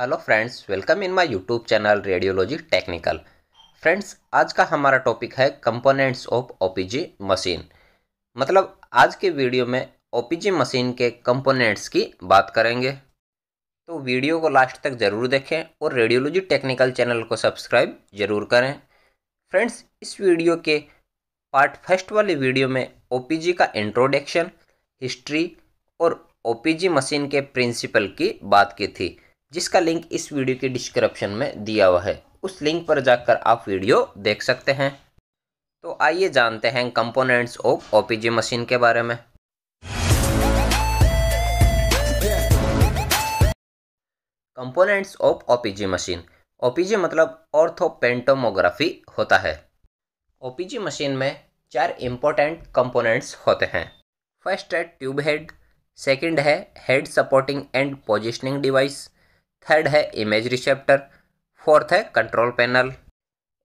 hello friends welcome in my YouTube channel radiology technical friends आज का हमारा topic है कंपोनेंट्स ऑफ ओपीजी मशीन मतलब आज के वीडियो में ओपीजी मशीन के कंपोनेंट्स की बात करेंगे तो वीडियो को लास्ट तक ज़रूर देखें और रेडियोलॉजी टेक्निकल चैनल को सब्सक्राइब ज़रूर करें फ्रेंड्स इस वीडियो के पार्ट फर्स्ट वाले वीडियो में ओ का इंट्रोडक्शन हिस्ट्री और ओ मशीन के प्रिंसिपल की बात की थी जिसका लिंक इस वीडियो के डिस्क्रिप्शन में दिया हुआ है उस लिंक पर जाकर आप वीडियो देख सकते हैं तो आइए जानते हैं कंपोनेंट्स ऑफ ओपीजी मशीन के बारे में components of OPG machine OPG मतलब ऑर्थोपेंटोमोग्राफी होता है ओपीजी मशीन में चार इंपॉर्टेंट कंपोनेंट्स होते हैं फर्स्ट है ट्यूब हेड सेकंड है head supporting and positioning device third है इमेज रिसेप्टर फोर्थ है कंट्रोल पैनल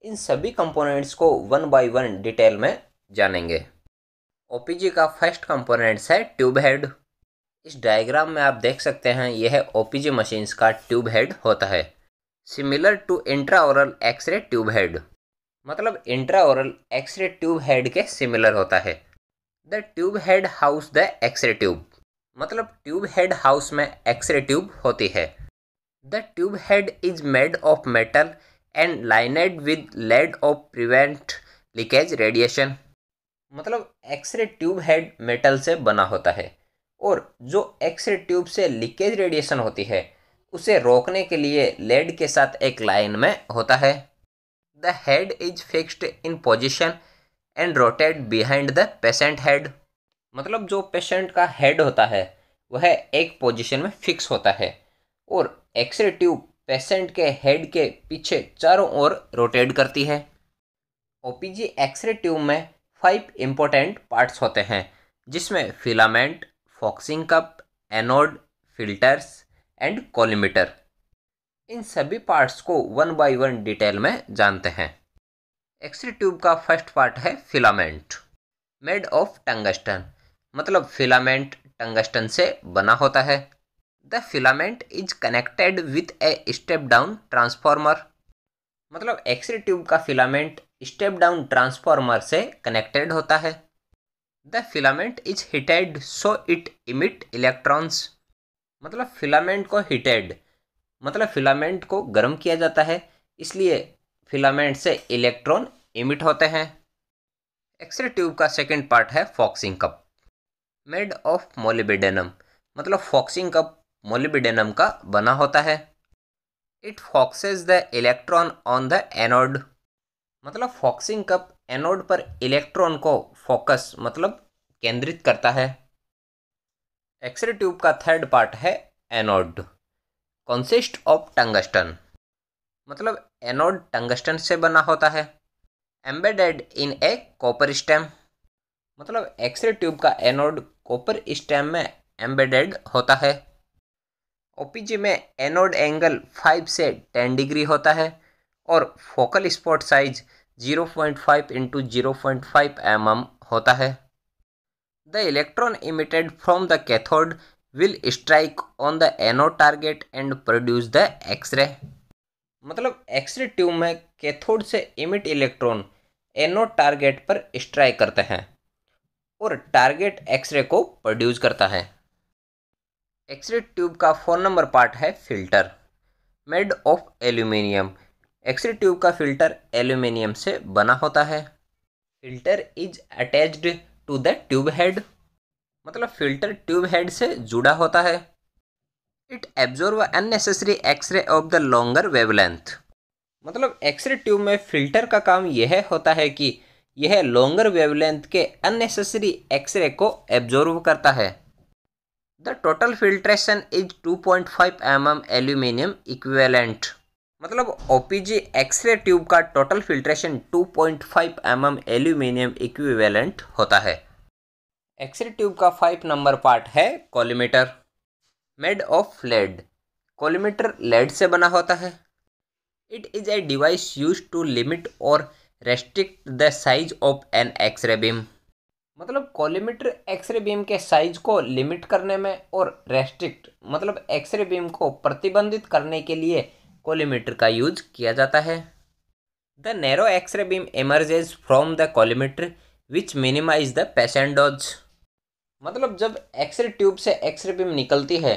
इन सभी कंपोनेंट्स को वन बाय वन डिटेल में जानेंगे ओपीजी का फर्स्ट कंपोनेंट्स है ट्यूब हेड इस डायग्राम में आप देख सकते हैं यह ओपीजी मशीन्स का ट्यूब हेड होता है similar to intraoral x-ray tube head मतलब इंट्राओरल एक्सरे ट्यूब हेड के सिमिलर होता है the tube head house the x-ray tube मतलब ट्यूब हेड हाउस में एक्सरे ट्यूब होती है The tube head is made of metal and lined with lead of prevent leakage radiation मतलब x ray tube head metal से बना होता है और जो एक्सरे ट्यूब से लीकेज रेडिएशन होती है उसे रोकने के लिए लेड के साथ एक लाइन में होता है the head is fixed in position and rotated behind the patient head मतलब जो पेशेंट का हेड होता है वह एक पोजिशन में फिक्स होता है और एक्सरे ट्यूब पेशेंट के हेड के पीछे चारों ओर रोटेट करती है ओपीजी एक्सरे ट्यूब में फाइव इम्पोर्टेंट पार्ट्स होते हैं जिसमें filament focusing cup anode filters and collimator इन सभी पार्ट्स को वन बाय वन डिटेल में जानते हैं एक्सरे ट्यूब का फर्स्ट पार्ट है फिलामेंट मेड ऑफ टंगस्टन मतलब फिलामेंट टंगस्टन से बना होता है the filament is connected with a step down transformer मतलब एक्सरे ट्यूब का फिलामेंट स्टेप डाउन ट्रांसफॉर्मर से कनेक्टेड होता है the filament is heated so it emit electrons मतलब फिलामेंट को हिटेड मतलब फिलामेंट को गर्म किया जाता है इसलिए फिलामेंट से इलेक्ट्रॉन इमिट होते हैं एक्सरे ट्यूब का सेकेंड पार्ट है focusing cup made of molybdenum मतलब फॉक्सिंग कप मोलिबिडेनम का बना होता है it focuses the electron on the anode मतलब फॉक्सिंग कप एनोड पर इलेक्ट्रॉन को फोकस मतलब केंद्रित करता है एक्सरे ट्यूब का थर्ड पार्ट है एनोड कॉन्सिस्ट ऑफ टंगस्टन मतलब एनोड टंगस्टन से बना होता है embedded in a copper stem मतलब एक्सरे ट्यूब का एनोड कॉपर स्टेम में एम्बेडेड होता है ओपीजी में एनोड एंगल 5 से 10 डिग्री होता है और focal spot size 0.5 point five into zero होता है the electron emitted from the cathode will strike on the anode target and produce the X ray मतलब एक्सरे ट्यूब में कैथोड से इमिट इलेक्ट्रॉन एनोड टारगेट पर strike करते हैं और target X ray को प्रोड्यूस करता है एक्सरे ट्यूब का फोन नंबर पार्ट है filter made of aluminium X ray tube का फिल्टर एल्यूमिनियम से बना होता है filter is attached to the tube head मतलब फिल्टर ट्यूब हेड से जुड़ा होता है it absorb unnecessary X ray of the longer wavelength मतलब एक्सरे ट्यूब में फिल्टर का काम यह होता है कि यह लॉन्गर वेवलेंथ के अननेसेसरी एक्सरे को एब्जॉर्व करता है the total filtration is 2.5 point mm aluminium equivalent मतलब ओपीजी एक्सरे ट्यूब का total filtration 2.5 point five mm aluminium equivalent होता है एक्सरे ट्यूब का फाइव नंबर पार्ट है collimator made of lead collimator lead से बना होता है it is a device use to limit और restrict the size of an X ray beam मतलब कॉलीमीटर एक्सरे बीम के साइज को लिमिट करने में और रेस्ट्रिक्ट मतलब एक्सरे बीम को प्रतिबंधित करने के लिए कॉलीमीटर का यूज किया जाता है the narrow X ray beam emerges from the collimator which minimize the patient dose मतलब जब एक्सरे ट्यूब से एक्सरे बीम निकलती है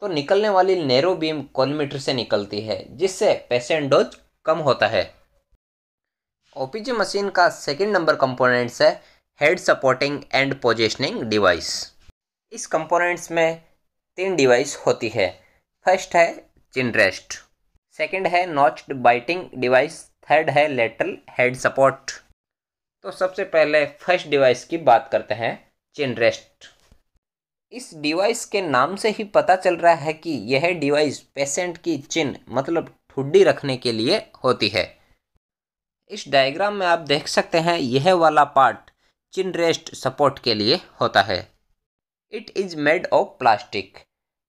तो निकलने वाली नैरो बीम कॉलीमीटर से निकलती है जिससे पेशेंट कम होता है ओपीजी मशीन का सेकेंड नंबर कंपोनेंट्स है head supporting and positioning device इस कंपोनेंट्स में तीन डिवाइस होती है फर्स्ट है चिनरेस्ट सेकंड सेकेंड है नॉच्ड बाइटिंग डिवाइस थर्ड है लेटरल हेड सपोर्ट तो सबसे पहले फर्स्ट डिवाइस की बात करते हैं चिनरेस्ट इस डिवाइस के नाम से ही पता चल रहा है कि यह डिवाइस पेशेंट की चिन मतलब ठुड्डी रखने के लिए होती है इस डायग्राम में आप देख सकते हैं यह वाला पार्ट चिन रेस्ट सपोर्ट के लिए होता है it is made of plastic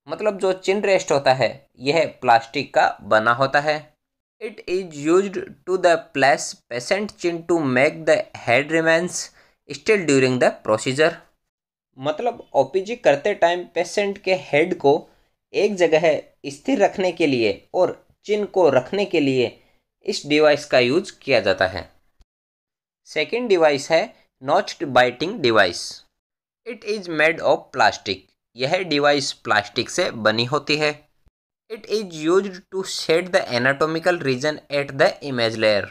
मतलब जो चिन रेस्ट होता है यह प्लास्टिक का बना होता है it is use to the place patient chin to make the head remains still during the procedure मतलब ओ करते टाइम पेशेंट के हेड को एक जगह स्थिर रखने के लिए और चिन को रखने के लिए इस डिवाइस का यूज किया जाता है सेकेंड डिवाइस है notched biting device it is made of plastic यह डिवाइस प्लास्टिक से बनी होती है it is use to set the anatomical region at the image layer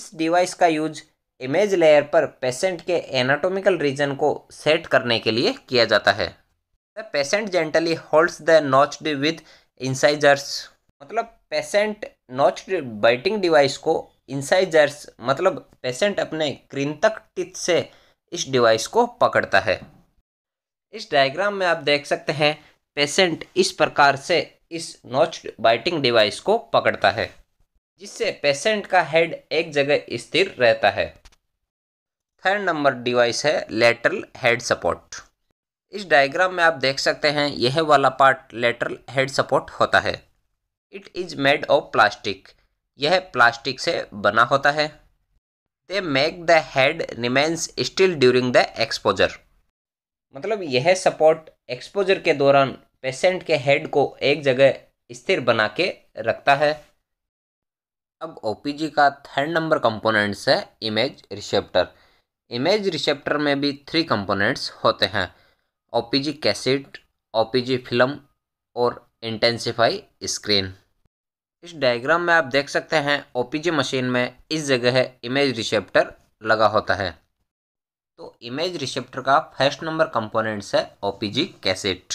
इस डिवाइस का यूज इमेज लेयर पर पेशेंट के एनाटोमिकल रीजन को सेट करने के लिए किया जाता है the patient gently holds the notched with incisors मतलब पेशेंट नॉच्ड बाइटिंग डिवाइस को इंसाइजर्स मतलब पेशेंट अपने कृंतक टिथ से इस डिवाइस को पकड़ता है इस डायग्राम में आप देख सकते हैं पेशेंट इस प्रकार से इस नोच बाइटिंग डिवाइस को पकड़ता है जिससे पेशेंट का हेड एक जगह स्थिर रहता है थर्ड नंबर डिवाइस है लेटरल हेड सपोर्ट इस डायग्राम में आप देख सकते हैं यह वाला पार्ट लेटरल हेड सपोर्ट होता है it is made of plastic यह प्लास्टिक से बना होता है they make the head remains still during the exposure मतलब यह सपोर्ट एक्सपोजर के दौरान पेशेंट के हेड को एक जगह स्थिर बना के रखता है अब ओ का थर्ड नंबर कंपोनेंट्स है इमेज रिसेप्टर इमेज रिसेप्टर में भी थ्री कंपोनेंट्स होते हैं ओ कैसेट ओपीजी फिल्म और इंटेंसिफाई स्क्रीन इस डायग्राम में आप देख सकते हैं ओपीजी मशीन में इस जगह इमेज रिसेप्टर लगा होता है तो इमेज रिसेप्टर का फर्स्ट नंबर कंपोनेंट्स है OPG cassette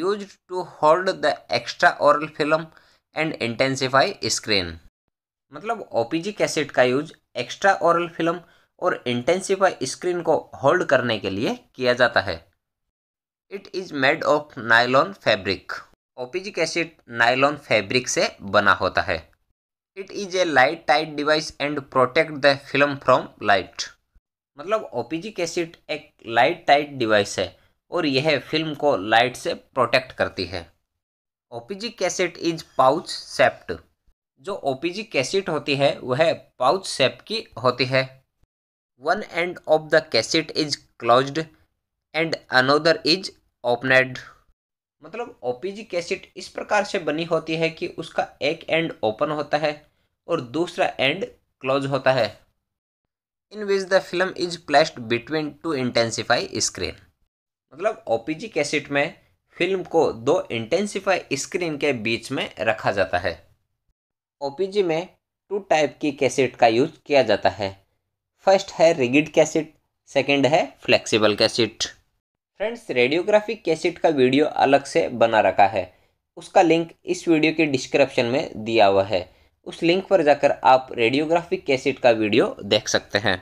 use to hold the extra oral film and intensify screen मतलब ओपीजी कैसेट का यूज एक्स्ट्रा ऑरल फिल्म और इंटेंसिफाई स्क्रीन को होल्ड करने के लिए किया जाता है it is made of nylon fabric OPG cassette nylon fabric से बना होता है it is a light tight device and protect the film from light मतलब ओपीजी एसिड एक लाइट टाइट डिवाइस है और यह फिल्म को लाइट से प्रोटेक्ट करती है OPG cassette is pouch shaped जो ओपिजिक एसिड होती है वह पाउच सेप की होती है one end of the cassette is closed and another is opened मतलब ओपीजी कैसेट इस प्रकार से बनी होती है कि उसका एक एंड ओपन होता है और दूसरा एंड क्लोज होता है in which the film is placed between two intensify screen मतलब ओपीजी कैसेट में फिल्म को दो इंटेंसीफाई स्क्रीन के बीच में रखा जाता है ओपीजी में टू टाइप की कैसेट का यूज किया जाता है फर्स्ट है रिगिड कैसेट सेकंड है flexible cassette friends radiographic cassette का वीडियो अलग से बना रखा है उसका लिंक इस वीडियो के डिस्क्रिप्शन में दिया हुआ है उस लिंक पर जाकर आप रेडियोग्राफिक कैसेट का वीडियो देख सकते हैं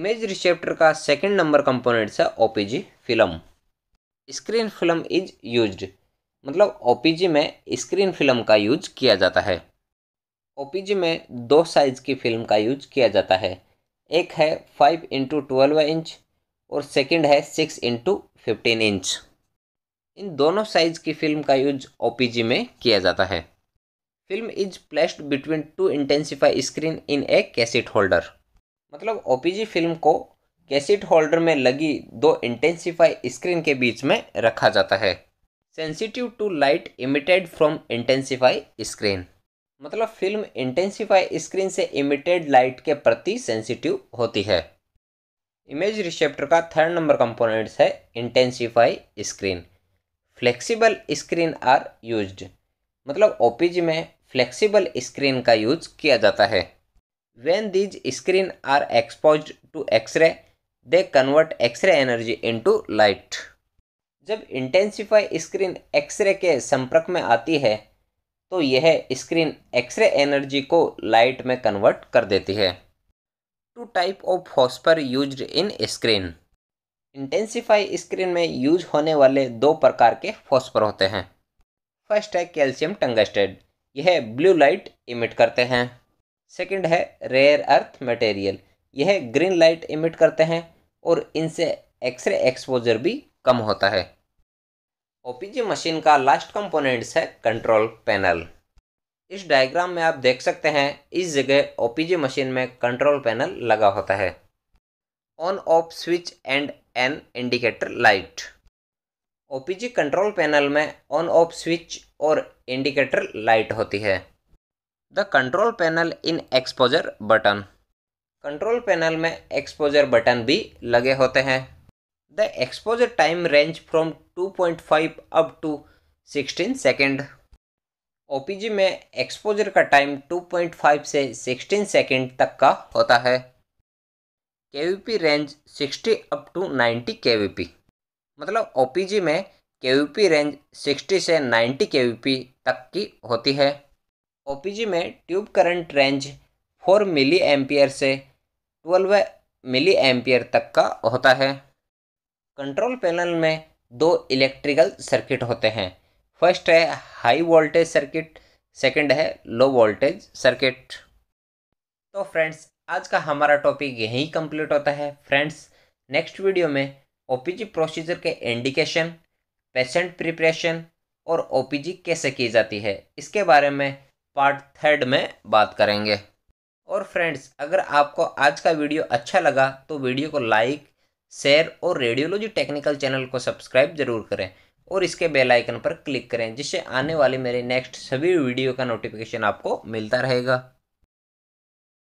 इमेज रिसेप्टर का सेकंड नंबर कंपोनेंट्स है OPG film screen film is used मतलब ओपीजी में स्क्रीन फिल्म का यूज किया जाता है ओपीजी में दो साइज की फिल्म का यूज किया जाता है एक है फाइव इंटू ट्वेल्व इंच और सेकंड है सिक्स इंटू फिफ्टीन इंच इन दोनों साइज की फिल्म का यूज ओ में किया जाता है film is placed between two intensify screen in a cassette holder मतलब ओ फिल्म को कैसेट होल्डर में लगी दो इंटेंसिफाई स्क्रीन के बीच में रखा जाता है sensitive to light emitted from intensify screen मतलब फिल्म इंटेंसिफाई स्क्रीन से इमिटेड लाइट के प्रति सेंसिटिव होती है इमेज रिसेप्टर का थर्ड नंबर कंपोनेंट्स है intensify screen flexible screen are used मतलब ओपीजी में फ्लेक्सिबल स्क्रीन का यूज किया जाता है when these screen are expose to X ray they convert X ray energy into light जब इंटेंसिफाई स्क्रीन एक्सरे के संपर्क में आती है तो यह स्क्रीन एक्सरे एनर्जी को लाइट में कन्वर्ट कर देती है two type of phosphor use in screen intensify screen में यूज होने वाले दो प्रकार के फॉस्फर होते हैं फर्स्ट है कैल्शियम टंगस्टेड यह ब्लू लाइट इमिट करते हैं सेकंड है रेयर अर्थ मटेरियल यह ग्रीन लाइट इमिट करते हैं और इनसे एक्सरे एक्सपोजर भी कम होता है ओपीजी मशीन का लास्ट कंपोनेंट्स है कंट्रोल पैनल इस डायग्राम में आप देख सकते हैं इस जगह ओपीजी मशीन में कंट्रोल पैनल लगा होता है on off switch and an indicator light OPG control panel में ऑन ऑफ स्विच और इंडिकेटर लाइट होती है the control panel in exposure button control panel में एक्सपोजर बटन भी लगे होते हैं the exposure time range from 2.5 up to 16 second OPG में एक्सपोजर का टाइम 2.5 से 16 सेकेंड तक का होता है kVp range 60 up to 90 kVp मतलब ओपीजी में केवीपी रेंज 60 से 90 केवीपी तक की होती है ओपीजी में tube current range 4 milli ampere से 12 मिली एम्पियर तक का होता है कंट्रोल पैनल में दो इलेक्ट्रिकल सर्किट होते हैं फर्स्ट है हाई वोल्टेज सर्किट सेकंड है लो वोल्टेज सर्किट तो फ्रेंड्स आज का हमारा टॉपिक यहीं कंप्लीट होता है फ्रेंड्स नेक्स्ट वीडियो में ओपीजी प्रोसीजर के इंडिकेशन पेशेंट प्रिपरेशन और ओपीजी कैसे की जाती है इसके बारे में पार्ट थर्ड में बात करेंगे और फ्रेंड्स अगर आपको आज का वीडियो अच्छा लगा तो वीडियो को लाइक शेयर और रेडियोलॉजी टेक्निकल चैनल को सब्सक्राइब जरूर करें और इसके बेल आइकन पर क्लिक करें जिससे आने वाले मेरे नेक्स्ट सभी वीडियो का नोटिफिकेशन आपको मिलता रहेगा